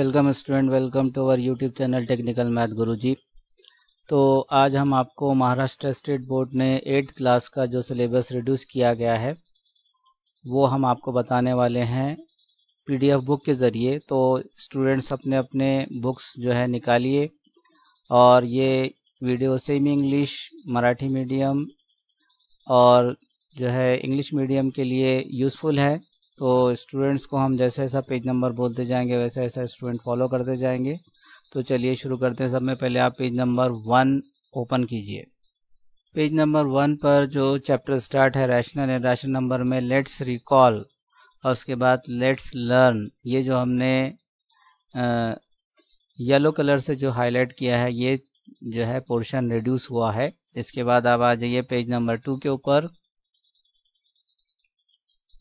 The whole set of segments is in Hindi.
welcome student welcome to our YouTube channel technical math Guruji तो आज हम आपको महाराष्ट्र स्टेट बोर्ड ने एट्थ क्लास का जो सिलेबस रिड्यूस किया गया है वो हम आपको बताने वाले हैं पीडीएफ बुक के ज़रिए तो स्टूडेंट्स अपने अपने बुक्स जो है निकालिए और ये video semi English Marathi medium और जो है इंग्लिश मीडियम के लिए यूज़फुल है तो स्टूडेंट्स को हम जैसे जैसा पेज नंबर बोलते जाएंगे वैसे ऐसा स्टूडेंट फॉलो करते जाएंगे तो चलिए शुरू करते हैं सब में पहले आप पेज नंबर वन ओपन कीजिए पेज नंबर वन पर जो चैप्टर स्टार्ट है रैशनल एंड रैशनल नंबर में लेट्स रिकॉल और उसके बाद लेट्स लर्न ये जो हमने येलो कलर से जो हाईलाइट किया है ये जो है पोर्शन रिड्यूस हुआ है इसके बाद आप आ जाइए पेज नंबर टू के ऊपर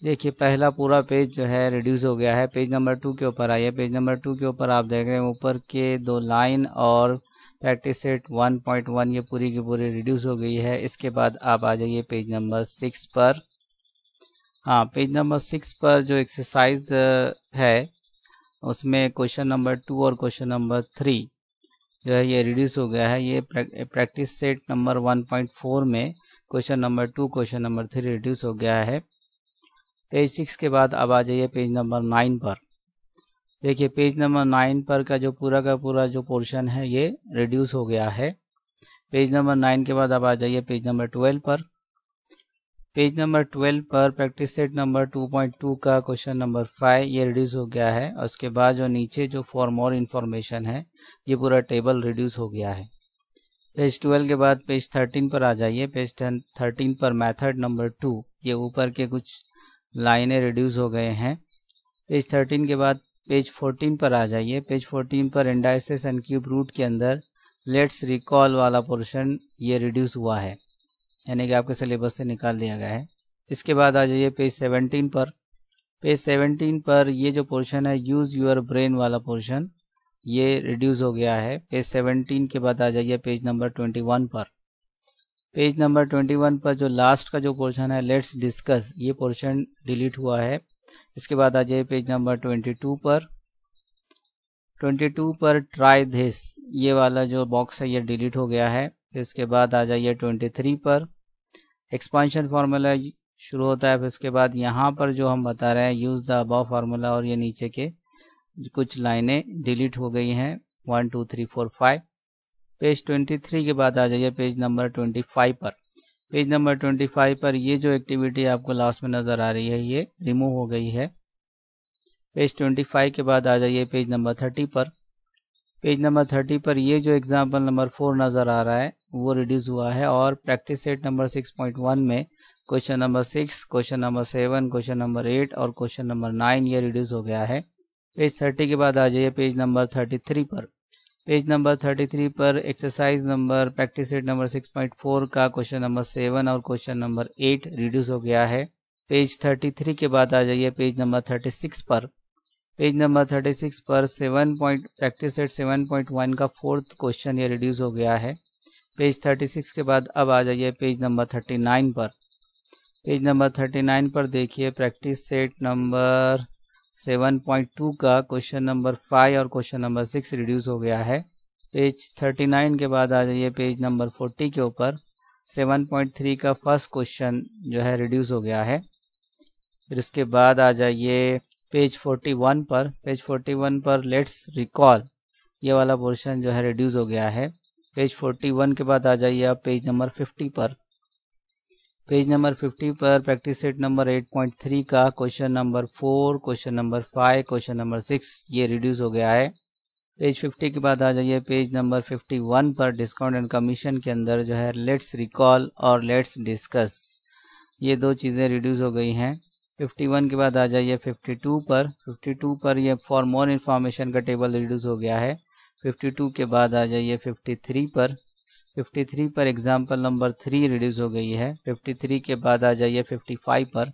देखिए पहला पूरा पेज जो है रिड्यूस हो गया है पेज नंबर टू के ऊपर आइए पेज नंबर टू के ऊपर आप देख रहे हैं ऊपर के दो लाइन और practice set one point one ये पूरी की पूरी रिड्यूस हो गई है इसके बाद आप आ जाइए पेज नंबर सिक्स पर हाँ पेज नंबर सिक्स पर जो एक्सरसाइज है उसमें क्वेश्चन नंबर टू और क्वेश्चन नंबर थ्री जो है ये रिड्यूस हो गया है ये practice set number one point four में question number two question number three reduce हो गया है पेज सिक्स के बाद अब आ जाइए पेज नंबर नाइन पर देखिए पेज नंबर नाइन पर का जो पूरा का पूरा जो पोर्शन है ये रिड्यूस हो गया है पेज नंबर नाइन के बाद अब आ जाइए पेज नंबर ट्वेल्व पर पेज नंबर ट्वेल्व पर practice set number two point two का क्वेश्चन नंबर फाइव ये रिड्यूस हो गया है और उसके बाद जो नीचे जो फॉर मोर इन्फॉर्मेशन है ये पूरा टेबल रिड्यूस हो गया है पेज ट्वेल्व के बाद पेज थर्टीन पर आ जाइए पेज थर्टीन पर मैथड नंबर टू ये ऊपर के कुछ लाइनें रिड्यूस हो गए हैं पेज थर्टीन के बाद पेज फोर्टीन पर आ जाइए पेज फोर्टीन पर इंडाइसिस एंड क्यूब रूट के अंदर लेट्स रिकॉल वाला पोर्शन ये रिड्यूस हुआ है यानी कि आपके सिलेबस से निकाल दिया गया है इसके बाद आ जाइए पेज सेवनटीन पर पेज सेवनटीन पर ये जो पोर्शन है यूज़ योर ब्रेन वाला पोर्शन ये रिड्यूस हो गया है पेज सेवनटीन के बाद आ जाइए पेज नंबर ट्वेंटी वन पर पेज नंबर ट्वेंटी वन पर जो लास्ट का जो पोर्शन है लेट्स डिस्कस ये पोर्शन डिलीट हुआ है इसके बाद आ जाइए पेज नंबर ट्वेंटी टू पर ट्वेंटी टू पर ट्राई दिस ये वाला जो बॉक्स है ये डिलीट हो गया है फिर इसके बाद आ जाइए ट्वेंटी थ्री पर एक्सपांशन फार्मूला शुरू होता है फिर उसके बाद यहाँ पर जो हम बता रहे हैं यूज़ द अबाव फार्मूला और ये नीचे के कुछ लाइनें डिलीट हो गई हैं one two three four five page 23 के बाद आ जाइए पेज नंबर 25 पर पेज नंबर 25 पर ये जो एक्टिविटी आपको लास्ट में नज़र आ रही है ये रिमूव हो गई है पेज 25 के बाद आ जाइए पेज नंबर 30 पर पेज नंबर 30 पर ये जो एग्जाम्पल नंबर फोर नज़र आ रहा है वो रिड्यूस हुआ है और प्रैक्टिस सेट नंबर 6.1 में question number six question number seven question number eight और क्वेश्चन नंबर नाइन ये रिड्यूस हो गया है पेज थर्टी के बाद आ जाइए पेज नंबर थर्टी थ्री पर पेज नंबर 33 पर exercise number practice set number 6.4 का क्वेश्चन नंबर सेवन और क्वेश्चन नंबर एट रिड्यूस हो गया है पेज 33 के बाद आ जाइए पेज नंबर 36 पर पेज नंबर 36 पर सेवन पॉइंट प्रैक्टिस सेट 7.1 का फोर्थ क्वेश्चन ये रिड्यूस हो गया है पेज 36 के बाद अब आ जाइए पेज नंबर 39 पर पेज नंबर 39 पर देखिए प्रैक्टिस सेट नंबर 7.2 का क्वेश्चन नंबर फाइव और क्वेश्चन नंबर सिक्स रिड्यूस हो गया है पेज 39 के बाद आ जाइए पेज नंबर 40 के ऊपर 7.3 का फर्स्ट क्वेश्चन जो है रिड्यूस हो गया है फिर उसके बाद आ जाइए पेज 41 पर पेज 41 पर लेट्स रिकॉल ये वाला पोर्शन जो है रिड्यूस हो गया है पेज 41 के बाद आ जाइए आप पेज नंबर 50 पर पेज नंबर 50 पर प्रैक्टिस सेट नंबर 8.3 का question number four question number five question number six ये रिड्यूस हो गया है पेज 50 के बाद आ जाइए पेज नंबर 51 पर डिस्काउंट एंड कमीशन के अंदर जो है लेट्स रिकॉल और लेट्स डिस्कस ये दो चीज़ें रिड्यूस हो गई हैं 51 के बाद आ जाइए 52 पर 52 पर ये फॉर मोर इन्फॉर्मेशन का टेबल रिड्यूस हो गया है 52 के बाद आ जाइए 53 पर 53 पर एग्जाम्पल नंबर थ्री रिड्यूस हो गई है 53 के बाद आ जाइए 55 पर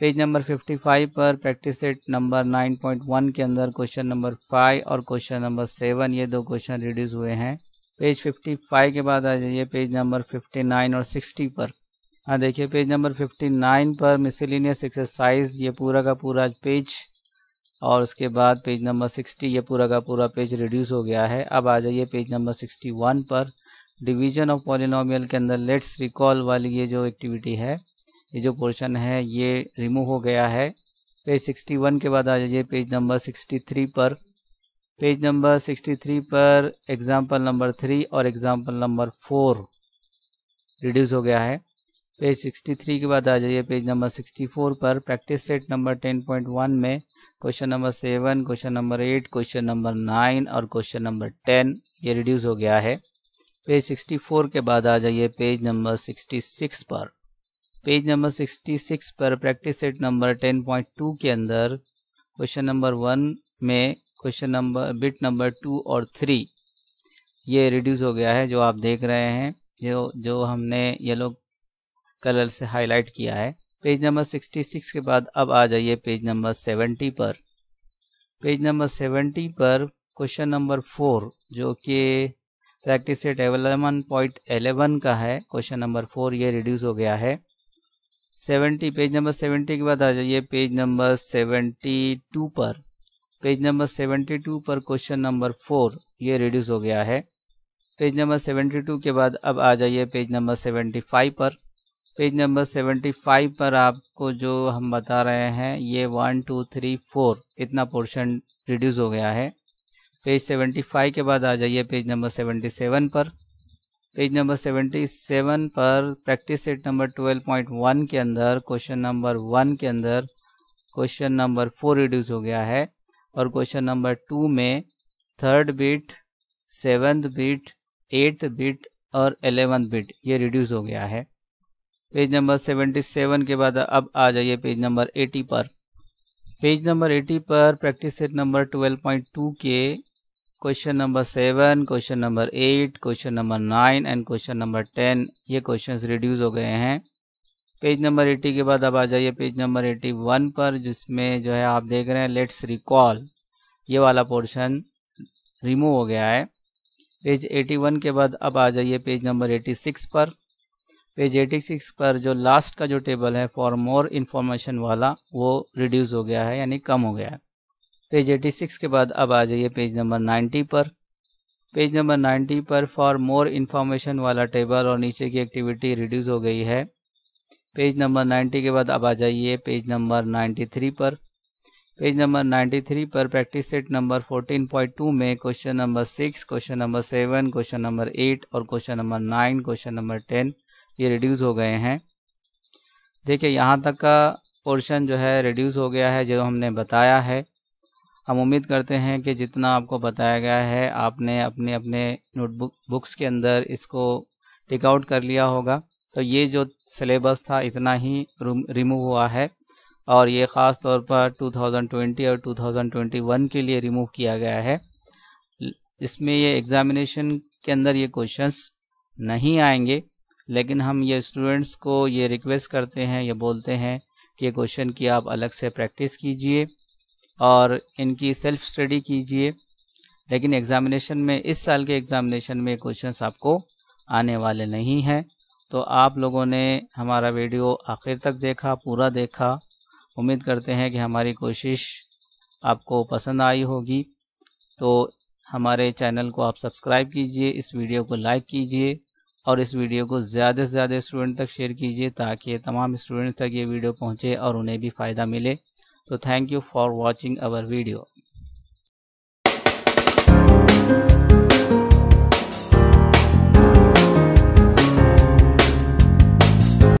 पेज नंबर 55 पर प्रैक्टिस सेट नंबर 9.1 के अंदर क्वेश्चन नंबर फाइव और क्वेश्चन नंबर सेवन ये दो क्वेश्चन रिड्यूस हुए हैं पेज 55 के बाद आ जाइए पेज नंबर 59 और 60 पर हाँ देखिए पेज नंबर 59 पर मिसलिनियस एक्सरसाइज ये पूरा का पूरा पेज और उसके बाद पेज नंबर सिक्सटी ये पूरा का पूरा पेज रिड्यूस हो गया है अब आ जाइए पेज नंबर सिक्सटी वन पर डिवीजन ऑफ पॉलिनोमियल के अंदर लेट्स रिकॉल वाली ये जो एक्टिविटी है ये जो पोर्शन है ये रिमूव हो गया है पेज सिक्सटी वन के बाद आ जाइए पेज नंबर सिक्सटी थ्री पर पेज नंबर सिक्सटी थ्री पर एग्ज़ाम्पल नंबर थ्री और एग्ज़ाम्पल नंबर फोर रिड्यूस हो गया है पेज 63 के बाद आ जाइए पेज नंबर 64 पर प्रैक्टिस सेट नंबर 10.1 में question number seven question number eight question number nine और क्वेश्चन नंबर टेन ये रिड्यूस हो गया है पेज 64 के बाद आ जाइए पेज नंबर 66 पर पेज नंबर 66 पर प्रैक्टिस सेट नंबर 10.2 के अंदर क्वेश्चन नंबर वन में question number bit number two और थ्री ये रिड्यूस हो गया है जो आप देख रहे हैं जो जो हमने ये लोग कलर से हाईलाइट किया है पेज नंबर 66 के बाद अब आ जाइए पेज नंबर 70 पर पेज नंबर 70 पर क्वेश्चन नंबर फोर जो कि practice set eleven point eleven का है क्वेश्चन नंबर फोर ये रिड्यूस हो गया है सेवेंटी पेज नंबर सेवेंटी के बाद आ जाइए पेज नंबर सेवेंटी टू पर पेज नंबर सेवेंटी टू पर क्वेश्चन नंबर फोर ये रिड्यूस हो गया है पेज नंबर सेवेंटी टू के बाद अब आ जाइए पेज नंबर सेवेंटी फाइव पर पेज नंबर सेवेंटी फाइव पर आपको जो हम बता रहे हैं ये वन टू थ्री फोर इतना पोर्शन रिड्यूस हो गया है पेज सेवेंटी फाइव के बाद आ जाइए पेज नंबर सेवेंटी सेवन पर पेज नंबर सेवेंटी सेवन पर practice set number twelve point one के अंदर क्वेश्चन नंबर वन के अंदर क्वेश्चन नंबर फोर रिड्यूस हो गया है और क्वेश्चन नंबर टू में third bit seventh bit eighth bit और एलेवंथ बिट ये रिड्यूस हो गया है पेज नंबर सेवेंटी सेवन के बाद अब आ जाइए पेज नंबर एटी पर पेज नंबर एटी पर practice set number twelve point two के question number seven question number eight question number nine and question number ten ये क्वेश्चंस रिड्यूस हो गए हैं पेज नंबर एटी के बाद अब आ जाइए पेज नंबर एटी वन पर जिसमें जो है आप देख रहे हैं लेट्स रिकॉल ये वाला पोर्शन रिमूव हो गया है पेज एटी वन के बाद अब आ जाइए पेज नंबर एटी सिक्स पर पेज एटी सिक्स पर जो लास्ट का जो टेबल है फॉर मोर इन्फॉर्मेशन वाला वो रिड्यूस हो गया है यानी कम हो गया है पेज एटी सिक्स के बाद अब आ जाइए पेज नंबर नाइन्टी पर पेज नंबर नाइन्टी पर फॉर मोर इन्फॉर्मेशन वाला टेबल और नीचे की एक्टिविटी रिड्यूस हो गई है पेज नंबर नाइन्टी के बाद अब आ जाइए पेज नंबर नाइन्टी थ्री पर पेज नंबर 93 पर प्रैक्टिस सेट नंबर 14.2 में question number six question number seven question number eight और question number nine question number ten ये रिड्यूस हो गए हैं देखिए यहाँ तक का पोर्शन जो है रिड्यूस हो गया है जो हमने बताया है हम उम्मीद करते हैं कि जितना आपको बताया गया है आपने अपने अपने नोटबुक बुक्स के अंदर इसको टिकआउट कर लिया होगा तो ये जो सिलेबस था इतना ही रिमूव हुआ है और ये ख़ास तौर पर 2020 और 2021 के लिए रिमूव किया गया है इसमें ये एग्ज़ामिनेशन के अंदर ये क्वेश्चंस नहीं आएंगे लेकिन हम ये स्टूडेंट्स को ये रिक्वेस्ट करते हैं या बोलते हैं कि क्वेश्चन की आप अलग से प्रैक्टिस कीजिए और इनकी सेल्फ स्टडी कीजिए लेकिन एग्ज़ामिनेशन में इस साल के एग्ज़ामिनेशन में क्वेश्चंस आपको आने वाले नहीं हैं तो आप लोगों ने हमारा वीडियो आखिर तक देखा पूरा देखा उम्मीद करते हैं कि हमारी कोशिश आपको पसंद आई होगी तो हमारे चैनल को आप सब्सक्राइब कीजिए इस वीडियो को लाइक कीजिए और इस वीडियो को ज़्यादा से ज़्यादा स्टूडेंट तक शेयर कीजिए ताकि तमाम स्टूडेंट तक ये वीडियो पहुँचे और उन्हें भी फ़ायदा मिले तो thank you for watching our video